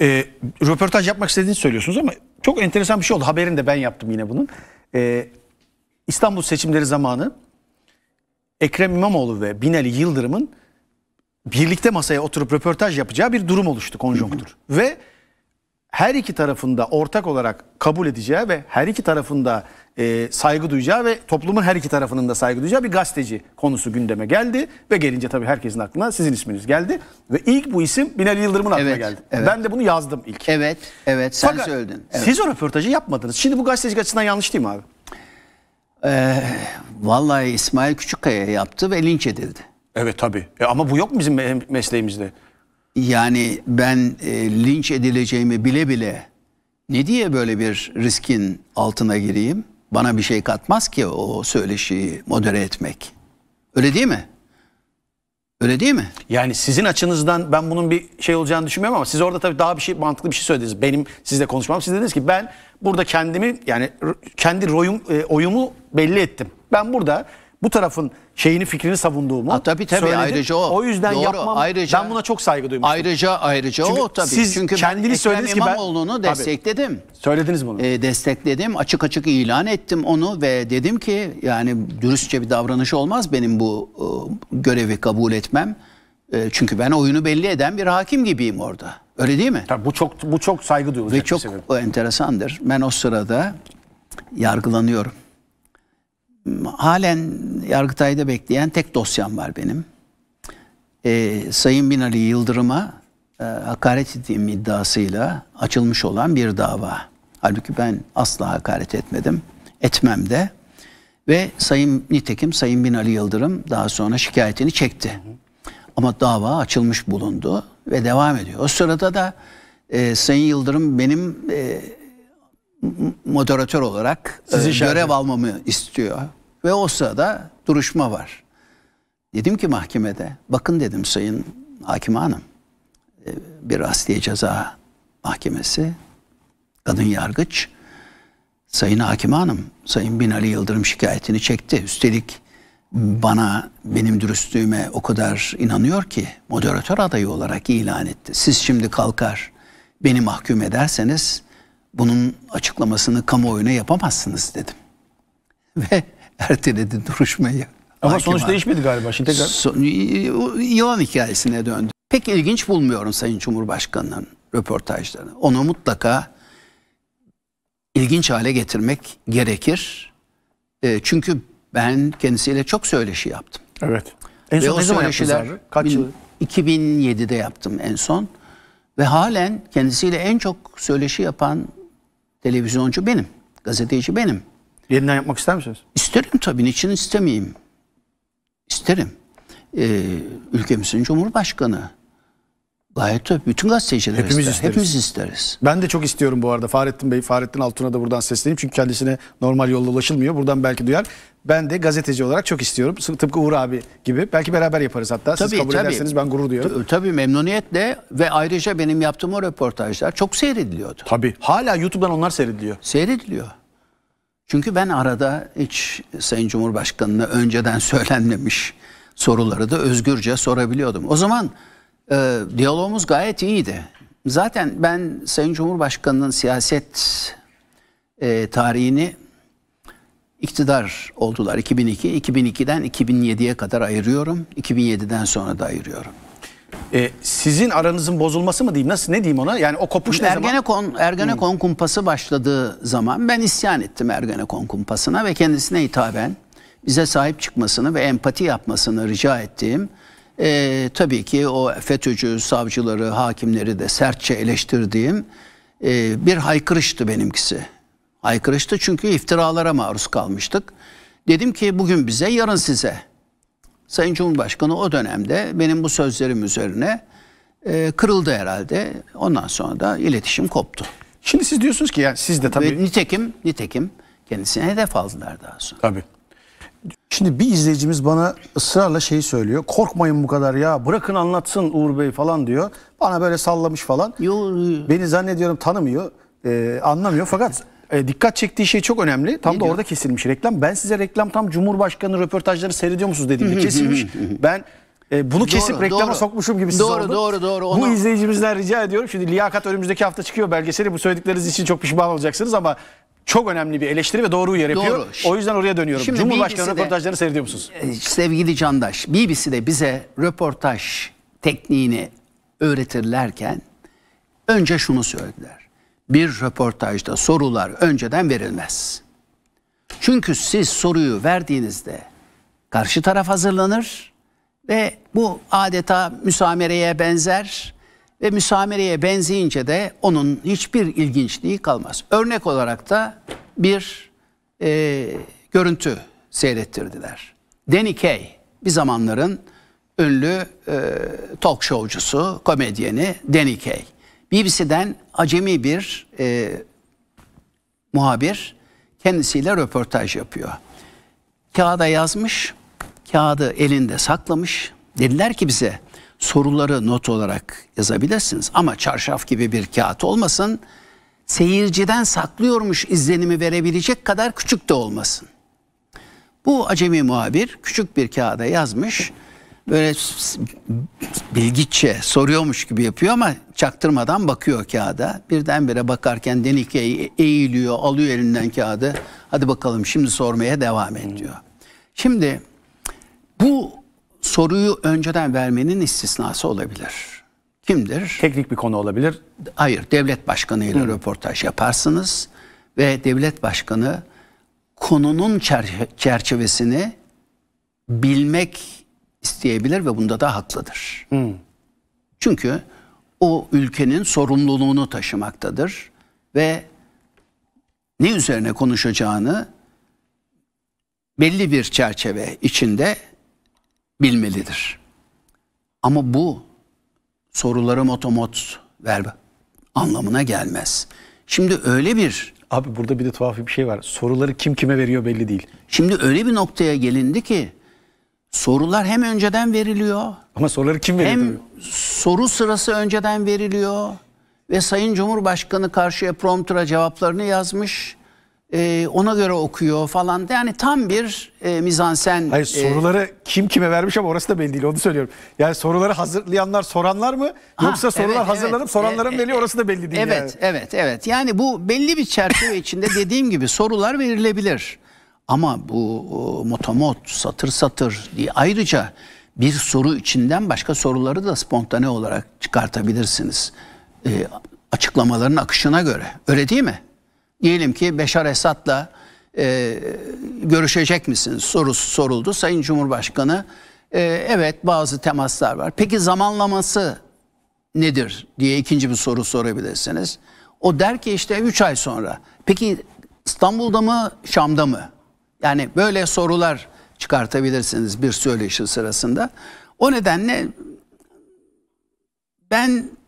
E, röportaj yapmak istediğinizi söylüyorsunuz ama çok enteresan bir şey oldu. Haberini de ben yaptım yine bunun. E, İstanbul seçimleri zamanı Ekrem İmamoğlu ve Binali Yıldırım'ın birlikte masaya oturup röportaj yapacağı bir durum oluştu konjonktür. ve her iki tarafında ortak olarak kabul edeceği ve her iki tarafında e, saygı duyacağı ve toplumun her iki tarafının da saygı duyacağı bir gazeteci konusu gündeme geldi. Ve gelince tabii herkesin aklına sizin isminiz geldi. Ve ilk bu isim Binali Yıldırım'ın aklına evet, geldi. Evet. Ben de bunu yazdım ilk. Evet, evet sen Fakat söyledin. Evet. Siz o röportajı yapmadınız. Şimdi bu gazetecilik açısından yanlış değil mi abi? Ee, vallahi İsmail Küçükkaya yaptı ve linç edildi. Evet tabii. E, ama bu yok mu bizim mesleğimizde? Yani ben e, linç edileceğimi bile bile ne diye böyle bir riskin altına gireyim? bana bir şey katmaz ki o söyleşiyi modere etmek. Öyle değil mi? Öyle değil mi? Yani sizin açınızdan ben bunun bir şey olacağını düşünmüyorum ama siz orada tabii daha bir şey mantıklı bir şey söylediniz. Benim sizle konuşmam siz dediniz ki ben burada kendimi yani kendi royum, e, oyumu belli ettim. Ben burada bu tarafın şeyini fikrini savunduğumu ha, tabii tabii söyledim. ayrıca o. O yüzden Doğru, yapmam. Ayrıca, ben buna çok saygı duymuştum. Ayrıca ayrıca Çünkü o tabii. Siz Çünkü kendiniz söylediniz ki ben İmamoğlu'nu destekledim. Tabii, söylediniz bunu. E, destekledim. Açık açık ilan ettim onu ve dedim ki yani dürüstçe bir davranış olmaz benim bu e, görevi kabul etmem. E, çünkü ben oyunu belli eden bir hakim gibiyim orada. Öyle değil mi? Tabii bu çok bu çok saygı duyulacak ve çok o enteresandır. Ben o sırada yargılanıyorum halen Yargıtay'da bekleyen tek dosyam var benim. Ee, Sayın Binali Yıldırım'a e, hakaret ettiğim iddiasıyla açılmış olan bir dava. Halbuki ben asla hakaret etmedim. Etmem de. Ve Sayın nitekim Sayın Binali Yıldırım daha sonra şikayetini çekti. Ama dava açılmış bulundu ve devam ediyor. O sırada da e, Sayın Yıldırım benim e, moderatör olarak Sizi e, görev almamı istiyor. Ve o sırada duruşma var. Dedim ki mahkemede, bakın dedim sayın hakim hanım, e, bir asliye ceza mahkemesi, kadın yargıç, sayın hakim hanım, sayın Binali Yıldırım şikayetini çekti. Üstelik bana, benim dürüstlüğüme o kadar inanıyor ki moderatör adayı olarak ilan etti. Siz şimdi kalkar beni mahkum ederseniz bunun açıklamasını kamuoyuna yapamazsınız dedim. Ve erteledi duruşmayı. Ama Hakim sonuç abi. değişmedi galiba. Şimdi tekrar... So, yılan hikayesine döndü. Pek ilginç bulmuyorum Sayın Cumhurbaşkanı'nın röportajlarını. Onu mutlaka ilginç hale getirmek gerekir. E, çünkü ben kendisiyle çok söyleşi yaptım. Evet. En son Ve ne zaman yaptınız Kaç yıl? 2007'de yaptım en son. Ve halen kendisiyle en çok söyleşi yapan Televizyoncu benim. Gazeteci benim. Yeniden yapmak ister misiniz? İsterim tabii. Niçin istemeyeyim? İsterim. Ee, ülkemizin Cumhurbaşkanı. Gayet tabii. Bütün gazeteciler Hepimiz ister. isteriz. Hepimiz isteriz. Ben de çok istiyorum bu arada. Fahrettin Bey, Fahrettin Altun'a da buradan sesleneyim. Çünkü kendisine normal yolla ulaşılmıyor. Buradan belki duyar. Ben de gazeteci olarak çok istiyorum. Tıpkı Uğur abi gibi. Belki beraber yaparız hatta. Tabii, Siz kabul tabii. ederseniz ben gurur duyuyorum. Tabii memnuniyetle ve ayrıca benim yaptığım o röportajlar çok seyrediliyordu. Tabii. Hala YouTube'dan onlar seyrediliyor. Seyrediliyor. Çünkü ben arada hiç Sayın Cumhurbaşkanı'na önceden söylenmemiş soruları da özgürce sorabiliyordum. O zaman e, diyalogumuz gayet iyiydi. Zaten ben Sayın Cumhurbaşkanı'nın siyaset e, tarihini iktidar oldular 2002. 2002'den 2007'ye kadar ayırıyorum. 2007'den sonra da ayırıyorum. E, sizin aranızın bozulması mı diyeyim? Nasıl ne diyeyim ona? Yani o kopuş ne Ergenekon, zaman? Ergenekon hmm. kumpası başladığı zaman ben isyan ettim Ergenekon kumpasına ve kendisine hitaben bize sahip çıkmasını ve empati yapmasını rica ettiğim e, tabii ki o FETÖ'cü savcıları, hakimleri de sertçe eleştirdiğim e, bir haykırıştı benimkisi. Haykırıştı çünkü iftiralara maruz kalmıştık. Dedim ki bugün bize, yarın size. Sayın Cumhurbaşkanı o dönemde benim bu sözlerim üzerine e, kırıldı herhalde. Ondan sonra da iletişim koptu. Şimdi siz diyorsunuz ki yani siz de tabii... Ve nitekim, nitekim kendisine hedef aldılar daha sonra. Tabii. Şimdi bir izleyicimiz bana ısrarla şey söylüyor. Korkmayın bu kadar ya bırakın anlatsın Uğur Bey falan diyor. Bana böyle sallamış falan. Yo, yo. E, Beni zannediyorum tanımıyor, e, anlamıyor fakat e, dikkat çektiği şey çok önemli. Tam ne da diyor? orada kesilmiş reklam. Ben size reklam tam Cumhurbaşkanı röportajları seyrediyor musunuz dediğimde kesilmiş. ben e, bunu doğru, kesip reklama doğru. sokmuşum gibi doğru, oldu. Doğru doğru. Onu... Bu izleyicimizden rica ediyorum. Şimdi liyakat önümüzdeki hafta çıkıyor belgeseli. Bu söyledikleriniz için çok pişman olacaksınız ama çok önemli bir eleştiri ve doğru yere yapıyor. Doğru. O yüzden oraya dönüyorum. Şimdi Cumhurbaşkanı röportajlarını seyrediyor musunuz? E, sevgili Candaş, BBC'de bize röportaj tekniğini öğretirlerken önce şunu söylediler. Bir röportajda sorular önceden verilmez. Çünkü siz soruyu verdiğinizde karşı taraf hazırlanır ve bu adeta müsamereye benzer ve müsamereye benzeyince de onun hiçbir ilginçliği kalmaz. Örnek olarak da bir e, görüntü seyrettirdiler. Danny Kaye bir zamanların ünlü e, talk showcusu, komedyeni Danny Kaye. BBC'den acemi bir e, muhabir kendisiyle röportaj yapıyor. Kağıda yazmış, kağıdı elinde saklamış. Dediler ki bize soruları not olarak yazabilirsiniz. Ama çarşaf gibi bir kağıt olmasın. Seyirciden saklıyormuş izlenimi verebilecek kadar küçük de olmasın. Bu acemi muhabir küçük bir kağıda yazmış. Böyle bilgiçe soruyormuş gibi yapıyor ama çaktırmadan bakıyor kağıda. Birdenbire bakarken Denike eğiliyor, alıyor elinden kağıdı. Hadi bakalım şimdi sormaya devam ediyor. Şimdi bu soruyu önceden vermenin istisnası olabilir. Kimdir? Teknik bir konu olabilir. Hayır, devlet başkanıyla Hı. röportaj yaparsınız ve devlet başkanı konunun çerçe çerçevesini bilmek isteyebilir ve bunda da haklıdır. Hı. Çünkü o ülkenin sorumluluğunu taşımaktadır ve ne üzerine konuşacağını belli bir çerçeve içinde bilmelidir. Ama bu soruları motomot verbi anlamına gelmez. Şimdi öyle bir... Abi burada bir de tuhaf bir şey var. Soruları kim kime veriyor belli değil. Şimdi öyle bir noktaya gelindi ki sorular hem önceden veriliyor. Ama soruları kim veriyor? Hem soru sırası önceden veriliyor. Ve Sayın Cumhurbaşkanı karşıya promptura cevaplarını yazmış e, ona göre okuyor falan. Yani tam bir e, mizansen. Hayır e, soruları e, kim kime vermiş ama orası da belli değil onu söylüyorum. Yani soruları hazırlayanlar soranlar mı ha, yoksa sorular evet, hazırlanıp evet, soranlara mı e, e, veriyor orası da belli değil. Evet yani. evet evet yani bu belli bir çerçeve içinde dediğim gibi sorular verilebilir. Ama bu o, motomot satır satır diye ayrıca bir soru içinden başka soruları da spontane olarak çıkartabilirsiniz. E, açıklamaların akışına göre öyle değil mi? diyelim ki Beşar Esad'la e, görüşecek misiniz sorusu soruldu. Sayın Cumhurbaşkanı e, evet bazı temaslar var. Peki zamanlaması nedir diye ikinci bir soru sorabilirsiniz. O der ki işte 3 ay sonra. Peki İstanbul'da mı Şam'da mı? Yani böyle sorular çıkartabilirsiniz bir söyleşi sırasında. O nedenle ben